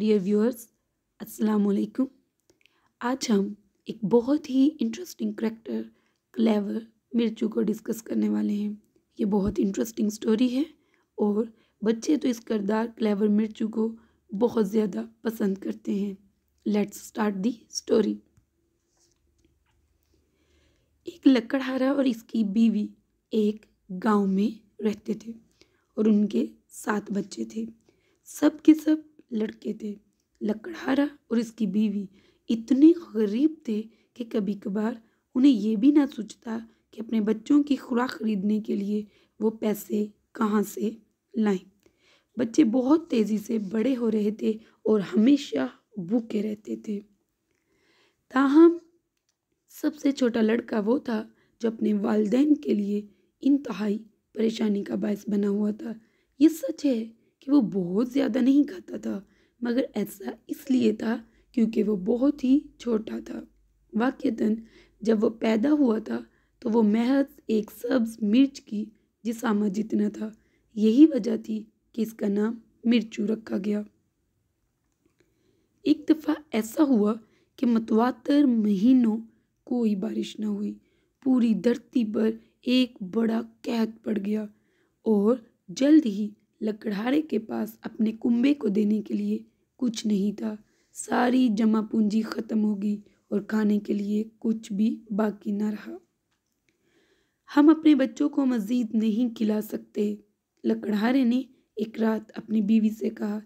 dear viewers अस्सलाम वालेकुम आज हम एक बहुत ही इंटरेस्टिंग करेक्टर क्लेवर मिर्चू को डिस्कस करने वाले हैं ये बहुत इंटरेस्टिंग स्टोरी है और बच्चे तो इस करदार क्लेवर मिर्चू को बहुत ज़्यादा पसंद करते हैं लेट्स स्टार्ट दी स्टोरी एक लकड़हारा और इसकी बीवी एक गांव में रहते थे और उनके सात बच्चे थे सब के सब लड़के थे लकड़हारा और इसकी बीवी इतने गरीब थे कि कभी कभार उन्हें यह भी ना सोचता कि अपने बच्चों की खुराक खरीदने के लिए वो पैसे कहाँ से लाएं बच्चे बहुत तेज़ी से बड़े हो रहे थे और हमेशा भूखे रहते थे ताहम सबसे छोटा लड़का वो था जो अपने वालदेन के लिए इंतहाई परेशानी का बायस बना हुआ था ये सच है कि वो बहुत ज़्यादा नहीं खाता था मगर ऐसा इसलिए था क्योंकि वो बहुत ही छोटा था वाक्यतन जब वो पैदा हुआ था तो वो महज एक सब्ज़ मिर्च की जिसामा जितना था यही वजह थी कि इसका नाम मिर्चू रखा गया एक दफ़ा ऐसा हुआ कि मतवातर महीनों कोई बारिश ना हुई पूरी धरती पर एक बड़ा कहत पड़ गया और जल्द ही लकड़हारे के पास अपने कुंबे को देने के लिए कुछ नहीं था सारी जमा पूंजी खत्म होगी और खाने के लिए कुछ भी बाकी न रहा हम अपने बच्चों को मज़ीद नहीं खिला सकते लकड़हारे ने एक रात अपनी बीवी से कहा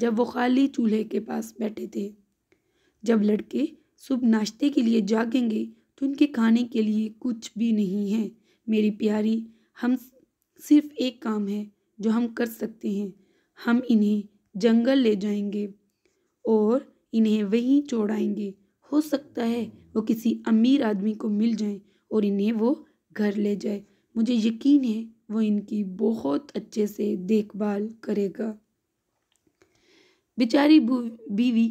जब वो खाली चूल्हे के पास बैठे थे जब लड़के सुबह नाश्ते के लिए जागेंगे तो उनके खाने के लिए कुछ भी नहीं है मेरी प्यारी हम सिर्फ एक काम है जो हम कर सकते हैं हम इन्हें जंगल ले जाएंगे और इन्हें वहीं चौड़ाएंगे हो सकता है वो किसी अमीर आदमी को मिल जाए और इन्हें वो घर ले जाए मुझे यकीन है वो इनकी बहुत अच्छे से देखभाल करेगा बेचारी बीवी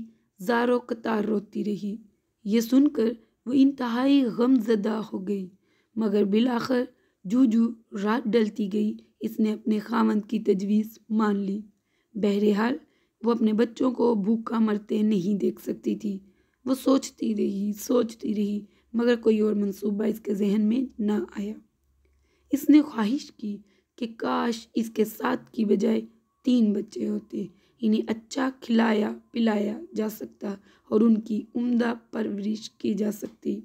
जारो कतार रोती रही ये सुनकर वो इंतहाई गमजदा हो गई मगर बिलाखर जूजू रात डलती गई इसने अपने खामंद की तजवीज़ मान ली बहरहाल वो अपने बच्चों को भूखा मरते नहीं देख सकती थी वो सोचती रही सोचती रही मगर कोई और मंसूबा इसके जहन में ना आया इसने ख्वाहिश की कि काश इसके साथ की बजाय तीन बच्चे होते इन्हें अच्छा खिलाया पिलाया जा सकता और उनकी उम्दा परवरिश की जा सकती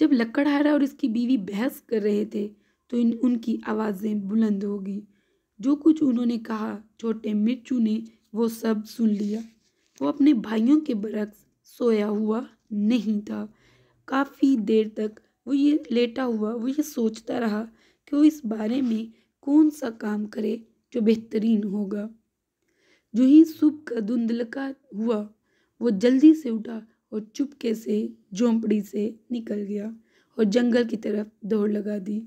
जब लकड़हारा और उसकी बीवी बहस कर रहे थे तो इन उनकी आवाज़ें बुलंद हो गई जो कुछ उन्होंने कहा छोटे मिर्चू ने वो सब सुन लिया वो अपने भाइयों के बरक्स सोया हुआ नहीं था काफ़ी देर तक वो ये लेटा हुआ वो ये सोचता रहा कि वो इस बारे में कौन सा काम करे जो बेहतरीन होगा जो ही सुबह का धुंधलका हुआ वो जल्दी से उठा और चुपके से झोंपड़ी से निकल गया और जंगल की तरफ दौड़ लगा दी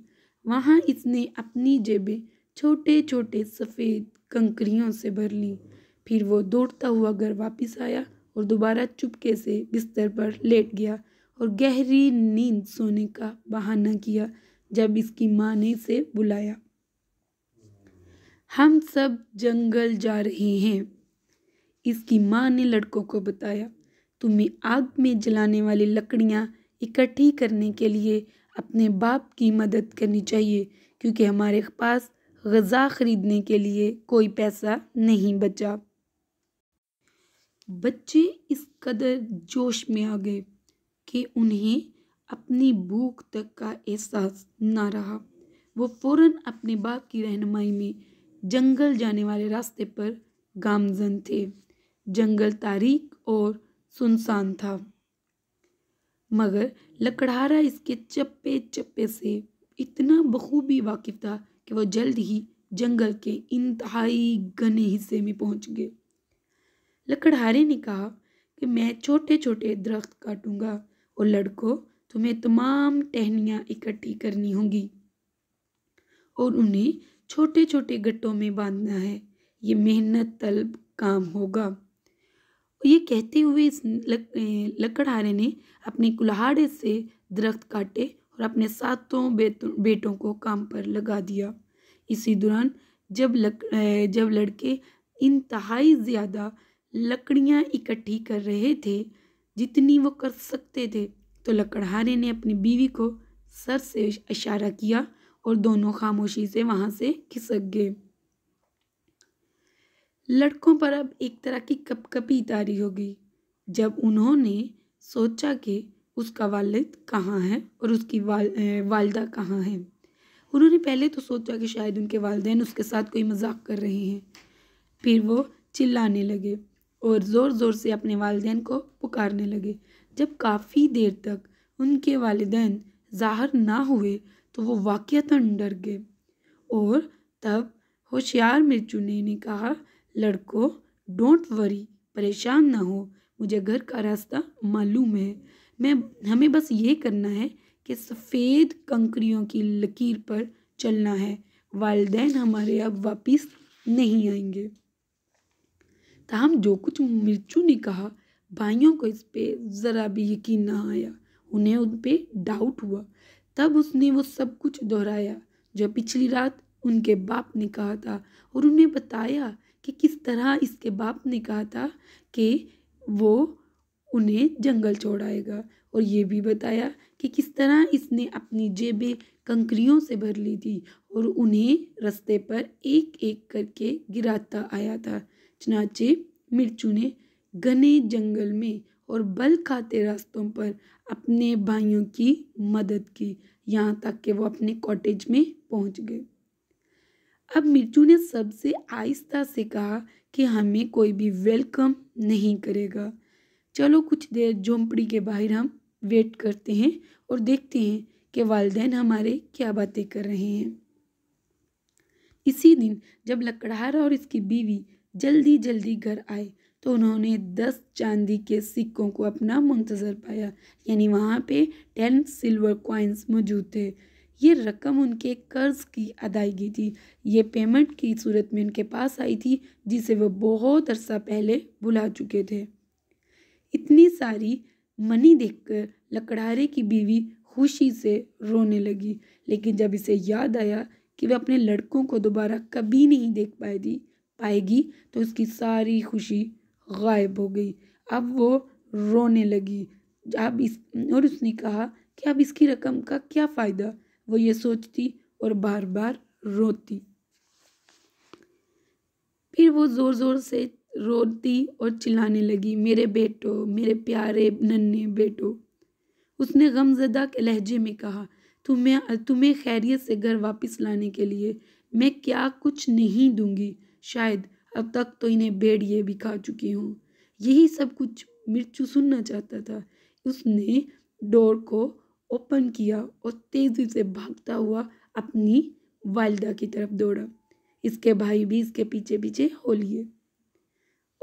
वहाँ इसने अपनी जेबें छोटे छोटे सफ़ेद कंकरियों से भर ली फिर वो दौड़ता हुआ घर वापस आया और दोबारा चुपके से बिस्तर पर लेट गया और गहरी नींद सोने का बहाना किया जब इसकी माँ ने इसे बुलाया हम सब जंगल जा रहे हैं इसकी माँ ने लड़कों को बताया तुम्हें आग में जलाने वाली लकड़ियाँ इकट्ठी करने के लिए अपने बाप की मदद करनी चाहिए क्योंकि हमारे पास गज़ा ख़रीदने के लिए कोई पैसा नहीं बचा बच्चे इस कदर जोश में आ गए कि उन्हें अपनी भूख तक का एहसास ना रहा वो फौरन अपने बाप की रहनुमाई में जंगल जाने वाले रास्ते पर गामजन थे जंगल तारीख और सुनसान था मगर लकड़हारा इसके चप्पे चप्पे से इतना बखूबी वाकिफ था कि वह जल्द ही जंगल के इंतहाई घने हिस्से में पहुंच गए लकड़हारे ने कहा कि मैं छोटे छोटे दरख्त काटूंगा और लड़को तुम्हें तमाम टहनियाँ इकट्ठी करनी होंगी और उन्हें छोटे छोटे गट्टों में बांधना है ये मेहनत तलब काम होगा ये कहते हुए इस लक, लकड़हारे ने अपने कुल्हाड़े से दरख्त काटे और अपने सातों बेटों को काम पर लगा दिया इसी दौरान जब लक जब लड़के इंतहाई ज़्यादा लकड़ियाँ इकट्ठी कर रहे थे जितनी वो कर सकते थे तो लकड़हारे ने अपनी बीवी को सर से इशारा किया और दोनों खामोशी से वहाँ से खिसक गए लड़कों पर अब एक तरह की कपकपी तारी होगी जब उन्होंने सोचा कि उसका वालिद कहाँ है और उसकी वाल वालदा कहाँ है उन्होंने पहले तो सोचा कि शायद उनके वालदेन उसके साथ कोई मजाक कर रहे हैं फिर वो चिल्लाने लगे और ज़ोर ज़ोर से अपने वालदेन को पुकारने लगे जब काफ़ी देर तक उनके वालदेन ज़ाहर ना हुए तो वो वाक़ता डर गए और तब होशियार मिर्चू ने कहा लड़कों डोंट वरी परेशान ना हो मुझे घर का रास्ता मालूम है मैं हमें बस ये करना है कि सफ़ेद कंकरियों की लकीर पर चलना है वालदेन हमारे अब वापस नहीं आएंगे ताहम जो कुछ मिर्चू ने कहा भाइयों को इस पर ज़रा भी यकीन ना आया उन्हें उन पर डाउट हुआ तब उसने वो सब कुछ दोहराया जो पिछली रात उनके बाप ने कहा था और उन्हें बताया कि किस तरह इसके बाप ने कहा था कि वो उन्हें जंगल छोड़ाएगा और ये भी बताया कि किस तरह इसने अपनी जेबें कंकरियों से भर ली थी और उन्हें रास्ते पर एक एक करके गिराता आया था चनाचे मिर्चू ने घने जंगल में और बल खाते रास्तों पर अपने भाइयों की मदद की यहाँ तक कि वो अपने कॉटेज में पहुँच गए अब मिर्चू ने सबसे आहिस्ता से कहा कि हमें कोई भी वेलकम नहीं करेगा चलो कुछ देर झोंपड़ी के बाहर हम वेट करते हैं और देखते हैं कि वालदेन हमारे क्या बातें कर रहे हैं इसी दिन जब लकड़हारा और इसकी बीवी जल्दी जल्दी घर आए तो उन्होंने दस चांदी के सिक्कों को अपना मुंतजर पाया यानी वहाँ पे टेन सिल्वर कॉइन्स मौजूद थे ये रकम उनके कर्ज की अदायगी थी ये पेमेंट की सूरत में उनके पास आई थी जिसे वो बहुत अरसा पहले भुला चुके थे इतनी सारी मनी देखकर लकड़ारे की बीवी खुशी से रोने लगी लेकिन जब इसे याद आया कि वह अपने लड़कों को दोबारा कभी नहीं देख पाएगी पाएगी तो उसकी सारी खुशी गायब हो गई अब वो रोने लगी अब इस और उसने कहा कि अब इसकी रकम का क्या फ़ायदा वो ये सोचती और बार बार रोती फिर वो ज़ोर ज़ोर से रोती और चिल्लाने लगी मेरे बेटो मेरे प्यारे नन्हे बेटो उसने गमजदा के लहजे में कहा तुम्हें तुम्हें खैरियत से घर वापस लाने के लिए मैं क्या कुछ नहीं दूंगी शायद अब तक तो इन्हें भेड़िए भी खा चुकी हूँ यही सब कुछ मिर्चू सुनना चाहता था उसने डोर को ओपन किया और तेज़ी से भागता हुआ अपनी वालदा की तरफ दौड़ा इसके भाई भी इसके पीछे पीछे हो लिए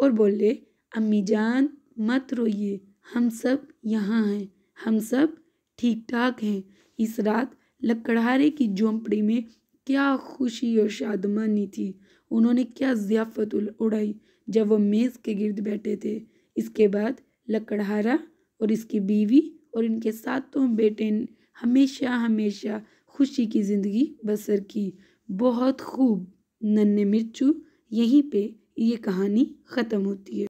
और बोले अम्मी जान मत रोइए हम सब यहाँ हैं हम सब ठीक ठाक हैं इस रात लकड़हारे की झोंपड़ी में क्या खुशी और शादमानी थी उन्होंने क्या जियाफत उड़ाई जब वह मेज़ के गिर्द बैठे थे इसके बाद लकड़हारा और इसकी बीवी और इनके साथ तो बेटे हमेशा हमेशा खुशी की ज़िंदगी बसर की बहुत खूब नन्हे मिर्चू यहीं पे ये कहानी ख़त्म होती है